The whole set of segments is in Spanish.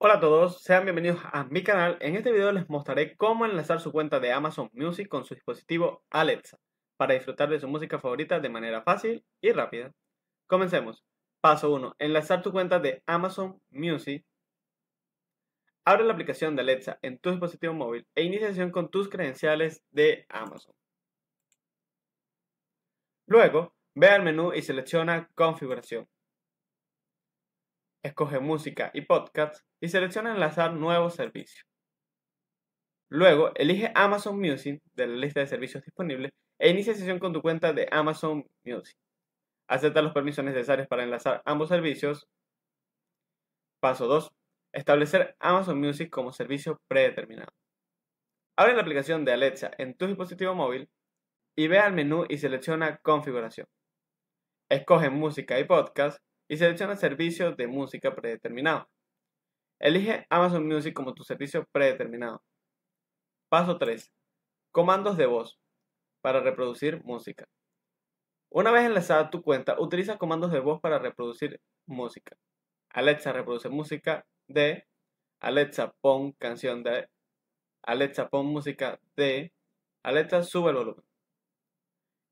Hola a todos, sean bienvenidos a mi canal. En este video les mostraré cómo enlazar su cuenta de Amazon Music con su dispositivo Alexa para disfrutar de su música favorita de manera fácil y rápida. Comencemos. Paso 1. Enlazar tu cuenta de Amazon Music. Abre la aplicación de Alexa en tu dispositivo móvil e iniciación con tus credenciales de Amazon. Luego, ve al menú y selecciona Configuración escoge música y podcast y selecciona enlazar nuevo servicio. Luego, elige Amazon Music de la lista de servicios disponibles e inicia sesión con tu cuenta de Amazon Music. Acepta los permisos necesarios para enlazar ambos servicios. Paso 2. Establecer Amazon Music como servicio predeterminado. Abre la aplicación de Alexa en tu dispositivo móvil y ve al menú y selecciona Configuración. Escoge Música y Podcast y selecciona Servicio de música predeterminado. Elige Amazon Music como tu servicio predeterminado. Paso 3. Comandos de voz para reproducir música. Una vez enlazada tu cuenta, utiliza comandos de voz para reproducir música. Alexa reproduce música de Alexa pon canción de Alexa pon música de Alexa sube el volumen.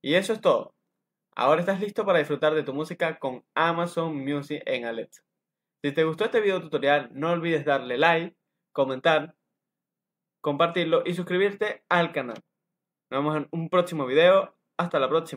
Y eso es todo. Ahora estás listo para disfrutar de tu música con Amazon Music en Alexa. Si te gustó este video tutorial, no olvides darle like, comentar, compartirlo y suscribirte al canal. Nos vemos en un próximo video. Hasta la próxima.